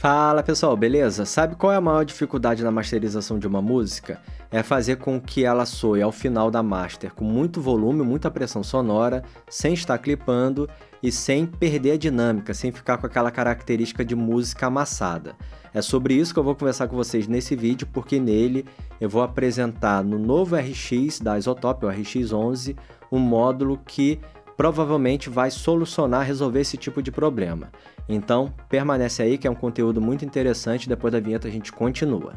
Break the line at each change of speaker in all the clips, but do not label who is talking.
Fala pessoal, beleza? Sabe qual é a maior dificuldade na masterização de uma música? É fazer com que ela soe ao final da master com muito volume, muita pressão sonora, sem estar clipando e sem perder a dinâmica, sem ficar com aquela característica de música amassada. É sobre isso que eu vou conversar com vocês nesse vídeo, porque nele eu vou apresentar no novo RX da Isotop, o RX11, um módulo que provavelmente vai solucionar, resolver esse tipo de problema. Então, permanece aí que é um conteúdo muito interessante, depois da vinheta a gente continua.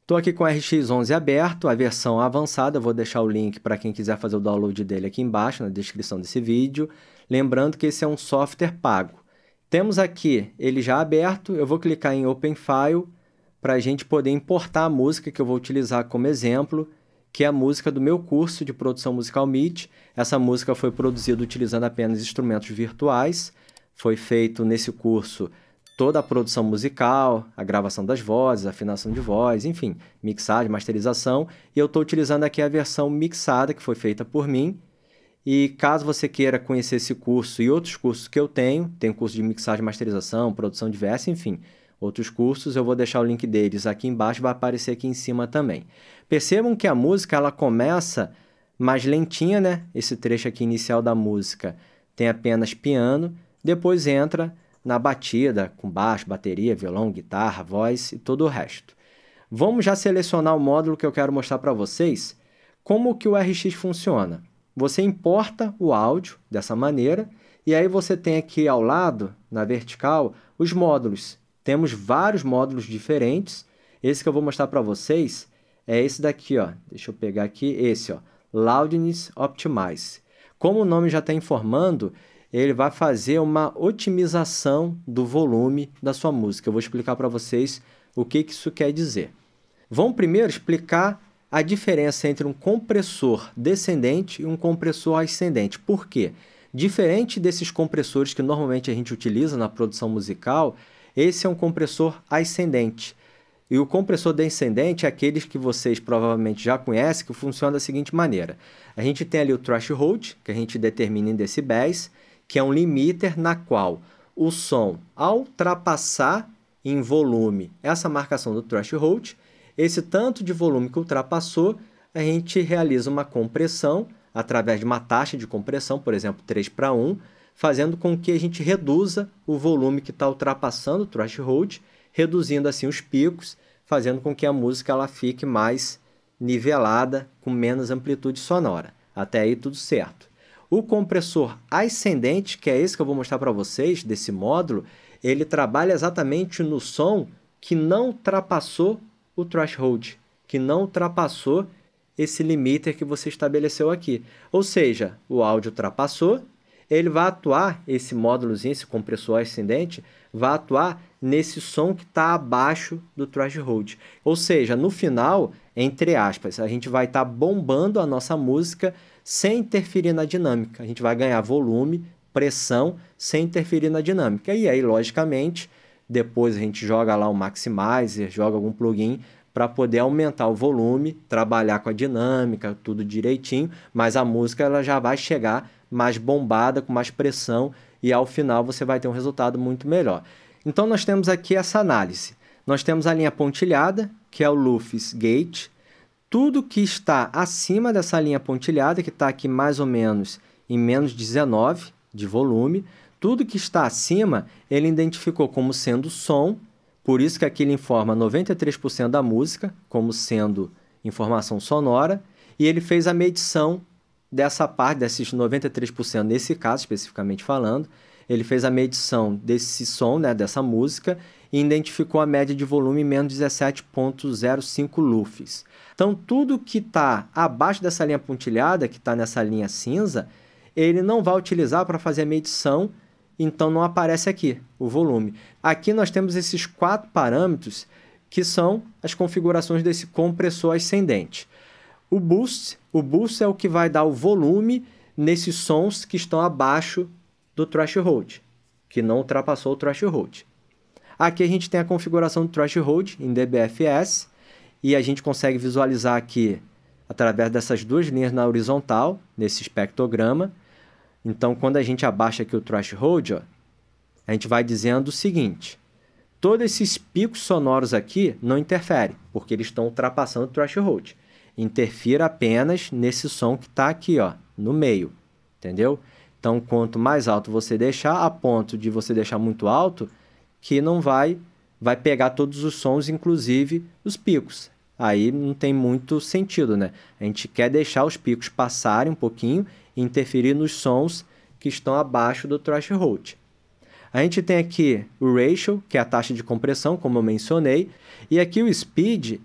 Estou aqui com o RX11 aberto, a versão avançada, vou deixar o link para quem quiser fazer o download dele aqui embaixo na descrição desse vídeo. Lembrando que esse é um software pago. Temos aqui ele já aberto, eu vou clicar em Open File para a gente poder importar a música que eu vou utilizar como exemplo, que é a música do meu curso de produção musical MIT. Essa música foi produzida utilizando apenas instrumentos virtuais. Foi feito nesse curso toda a produção musical, a gravação das vozes, afinação de voz, enfim, mixagem, masterização. E eu estou utilizando aqui a versão mixada que foi feita por mim. E caso você queira conhecer esse curso e outros cursos que eu tenho, tem curso de mixagem, masterização, produção diversa, enfim, outros cursos, eu vou deixar o link deles aqui embaixo, vai aparecer aqui em cima também. Percebam que a música ela começa mais lentinha, né? Esse trecho aqui inicial da música tem apenas piano, depois entra na batida com baixo, bateria, violão, guitarra, voz e todo o resto. Vamos já selecionar o módulo que eu quero mostrar para vocês como que o RX funciona. Você importa o áudio dessa maneira e aí você tem aqui ao lado, na vertical, os módulos temos vários módulos diferentes. Esse que eu vou mostrar para vocês é esse daqui, ó. Deixa eu pegar aqui esse, ó. Loudness Optimize. Como o nome já está informando, ele vai fazer uma otimização do volume da sua música. Eu vou explicar para vocês o que, que isso quer dizer. Vamos primeiro explicar a diferença entre um compressor descendente e um compressor ascendente. Por quê? Diferente desses compressores que normalmente a gente utiliza na produção musical, esse é um compressor ascendente. E o compressor descendente é aqueles que vocês provavelmente já conhecem, que funciona da seguinte maneira. A gente tem ali o threshold, que a gente determina em decibéis, que é um limiter na qual o som, ao ultrapassar em volume essa marcação do threshold, esse tanto de volume que ultrapassou, a gente realiza uma compressão através de uma taxa de compressão, por exemplo, 3 para 1, fazendo com que a gente reduza o volume que está ultrapassando o threshold, reduzindo assim os picos, fazendo com que a música ela fique mais nivelada, com menos amplitude sonora. Até aí tudo certo. O compressor ascendente, que é esse que eu vou mostrar para vocês desse módulo, ele trabalha exatamente no som que não ultrapassou o threshold, que não ultrapassou esse limiter que você estabeleceu aqui. Ou seja, o áudio ultrapassou, ele vai atuar, esse módulozinho, esse compressor ascendente, vai atuar nesse som que está abaixo do threshold. Ou seja, no final, entre aspas, a gente vai estar tá bombando a nossa música sem interferir na dinâmica. A gente vai ganhar volume, pressão, sem interferir na dinâmica. E aí, logicamente, depois a gente joga lá um maximizer, joga algum plugin para poder aumentar o volume, trabalhar com a dinâmica, tudo direitinho, mas a música ela já vai chegar mais bombada, com mais pressão, e ao final você vai ter um resultado muito melhor. Então nós temos aqui essa análise. Nós temos a linha pontilhada, que é o Luffy's Gate. Tudo que está acima dessa linha pontilhada, que está aqui mais ou menos em menos 19 de volume, tudo que está acima ele identificou como sendo som, por isso que aqui ele informa 93% da música como sendo informação sonora, e ele fez a medição Dessa parte, desses 93%, nesse caso especificamente falando, ele fez a medição desse som, né, dessa música, e identificou a média de volume menos 17,05 lufs. Então, tudo que está abaixo dessa linha pontilhada, que está nessa linha cinza, ele não vai utilizar para fazer a medição, então não aparece aqui o volume. Aqui nós temos esses quatro parâmetros que são as configurações desse compressor ascendente. O boost, o boost é o que vai dar o volume nesses sons que estão abaixo do threshold, que não ultrapassou o threshold. Aqui a gente tem a configuração do threshold em DBFS e a gente consegue visualizar aqui através dessas duas linhas na horizontal, nesse espectrograma. Então, quando a gente abaixa aqui o threshold, ó, a gente vai dizendo o seguinte: todos esses picos sonoros aqui não interferem, porque eles estão ultrapassando o threshold interfira apenas nesse som que está aqui, ó, no meio, entendeu? Então, quanto mais alto você deixar, a ponto de você deixar muito alto, que não vai, vai pegar todos os sons, inclusive os picos. Aí não tem muito sentido, né? A gente quer deixar os picos passarem um pouquinho e interferir nos sons que estão abaixo do threshold. A gente tem aqui o ratio, que é a taxa de compressão, como eu mencionei, e aqui o speed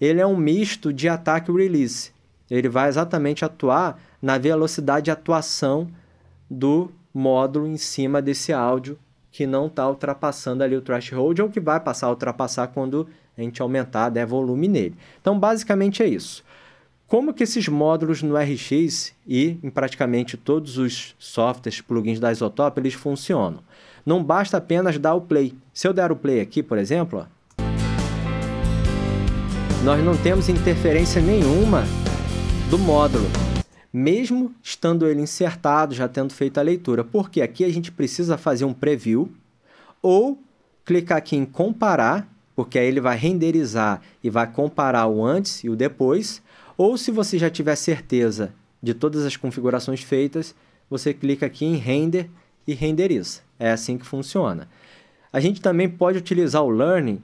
ele é um misto de ataque e release. Ele vai exatamente atuar na velocidade de atuação do módulo em cima desse áudio que não está ultrapassando ali o threshold ou que vai passar a ultrapassar quando a gente aumentar der volume nele. Então, basicamente é isso. Como que esses módulos no RX e em praticamente todos os softwares, plugins da Isotop, eles funcionam? Não basta apenas dar o play. Se eu der o play aqui, por exemplo, nós não temos interferência nenhuma do módulo, mesmo estando ele insertado, já tendo feito a leitura, porque aqui a gente precisa fazer um preview ou clicar aqui em comparar, porque aí ele vai renderizar e vai comparar o antes e o depois, ou se você já tiver certeza de todas as configurações feitas, você clica aqui em render e renderiza. É assim que funciona. A gente também pode utilizar o learning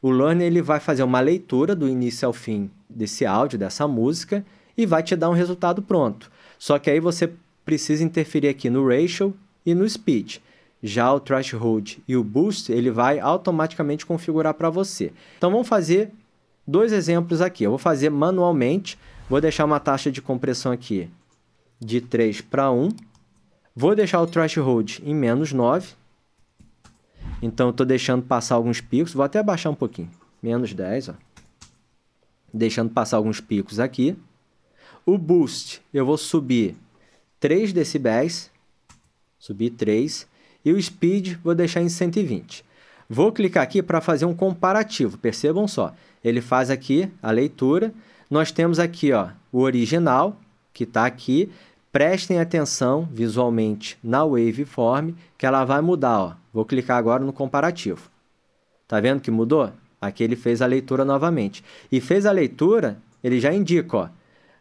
o learner ele vai fazer uma leitura do início ao fim desse áudio, dessa música, e vai te dar um resultado pronto. Só que aí você precisa interferir aqui no ratio e no speed. Já o threshold e o boost, ele vai automaticamente configurar para você. Então vamos fazer dois exemplos aqui. Eu vou fazer manualmente, vou deixar uma taxa de compressão aqui de 3 para 1. Vou deixar o threshold em menos 9, então eu deixando passar alguns picos, vou até abaixar um pouquinho. Menos 10, ó. Deixando passar alguns picos aqui. O boost, eu vou subir 3 decibéis, subir 3, e o speed vou deixar em 120. Vou clicar aqui para fazer um comparativo, percebam só. Ele faz aqui a leitura, nós temos aqui ó, o original, que está aqui, prestem atenção visualmente na waveform, que ela vai mudar. Ó. Vou clicar agora no comparativo. Está vendo que mudou? Aqui ele fez a leitura novamente. E fez a leitura, ele já indica, ó,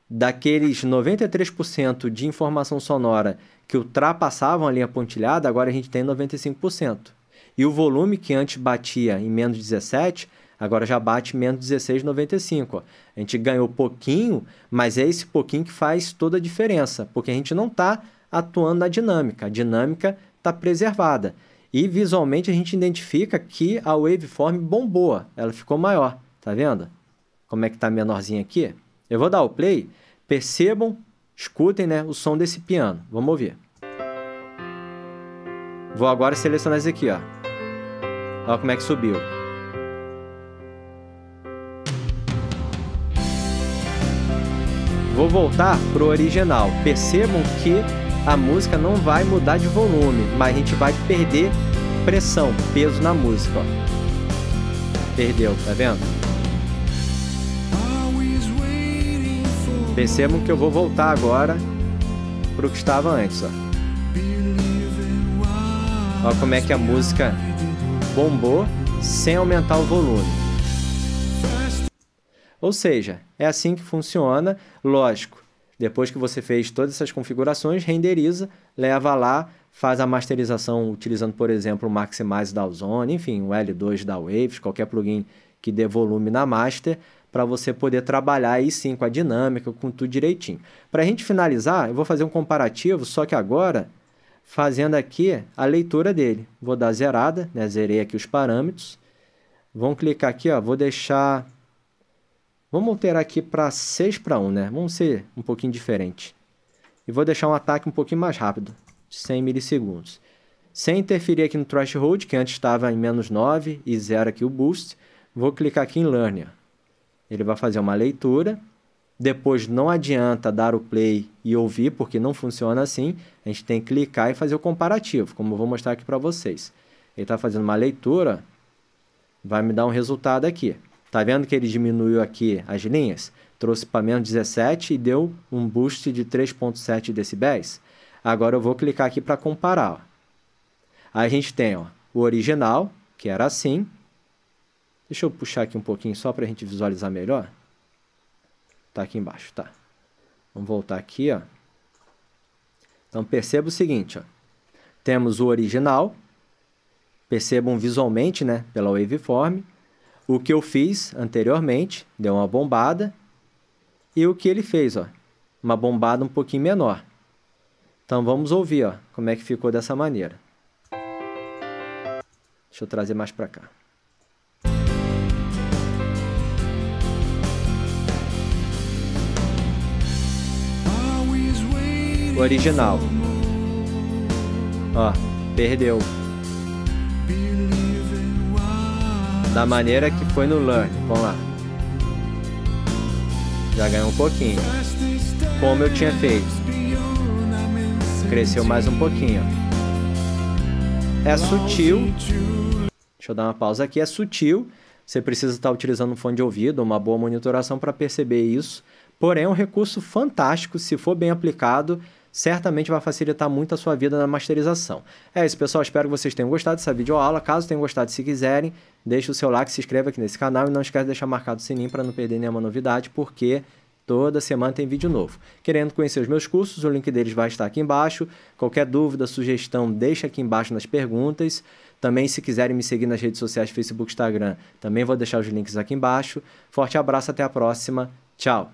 daqueles 93% de informação sonora que ultrapassavam a linha pontilhada, agora a gente tem 95%. E o volume que antes batia em menos 17, Agora já bate menos 16,95. A gente ganhou pouquinho, mas é esse pouquinho que faz toda a diferença, porque a gente não está atuando na dinâmica. A dinâmica está preservada. E visualmente a gente identifica que a waveform bombou, ela ficou maior. Tá vendo? Como é que está menorzinha aqui? Eu vou dar o play. Percebam, escutem né, o som desse piano. Vamos ouvir. Vou agora selecionar esse aqui, ó. Olha como é que subiu. Vou voltar pro original. Percebam que a música não vai mudar de volume, mas a gente vai perder pressão, peso na música. Ó. Perdeu, tá vendo? Percebam que eu vou voltar agora pro que estava antes. Ó. Olha como é que a música bombou sem aumentar o volume. Ou seja, é assim que funciona, lógico. Depois que você fez todas essas configurações, renderiza, leva lá, faz a masterização utilizando, por exemplo, o Maximize da Ozone, enfim, o L2 da Waves, qualquer plugin que dê volume na master, para você poder trabalhar aí sim com a dinâmica, com tudo direitinho. Para a gente finalizar, eu vou fazer um comparativo, só que agora fazendo aqui a leitura dele. Vou dar zerada, né? zerei aqui os parâmetros. Vão clicar aqui, ó, vou deixar Vamos alterar aqui para 6 para 1, né? Vamos ser um pouquinho diferente. E vou deixar um ataque um pouquinho mais rápido, 100 milissegundos. Sem interferir aqui no threshold, que antes estava em menos 9 e zero aqui o boost, vou clicar aqui em learner. Ele vai fazer uma leitura. Depois não adianta dar o play e ouvir, porque não funciona assim. A gente tem que clicar e fazer o comparativo, como eu vou mostrar aqui para vocês. Ele está fazendo uma leitura, vai me dar um resultado aqui. Tá vendo que ele diminuiu aqui as linhas? Trouxe para menos 17 e deu um boost de 3.7 decibéis. Agora eu vou clicar aqui para comparar. Ó. a gente tem ó, o original, que era assim. Deixa eu puxar aqui um pouquinho só para a gente visualizar melhor. Tá aqui embaixo, tá. Vamos voltar aqui, ó. Então perceba o seguinte, ó. Temos o original. Percebam visualmente, né, pela waveform o que eu fiz anteriormente, deu uma bombada, e o que ele fez, ó, uma bombada um pouquinho menor. Então vamos ouvir, ó, como é que ficou dessa maneira. Deixa eu trazer mais para cá. O original. Ó, perdeu da maneira que foi no Learn. Vamos lá. Já ganhou um pouquinho. Como eu tinha feito. Cresceu mais um pouquinho. É sutil. Deixa eu dar uma pausa aqui. É sutil. Você precisa estar utilizando um fone de ouvido, uma boa monitoração para perceber isso. Porém, é um recurso fantástico se for bem aplicado certamente vai facilitar muito a sua vida na masterização. É isso, pessoal. Espero que vocês tenham gostado dessa videoaula. Caso tenham gostado, se quiserem, deixe o seu like, se inscreva aqui nesse canal e não esquece de deixar marcado o sininho para não perder nenhuma novidade, porque toda semana tem vídeo novo. Querendo conhecer os meus cursos, o link deles vai estar aqui embaixo. Qualquer dúvida, sugestão, deixa aqui embaixo nas perguntas. Também, se quiserem me seguir nas redes sociais, Facebook, Instagram, também vou deixar os links aqui embaixo. Forte abraço, até a próxima. Tchau!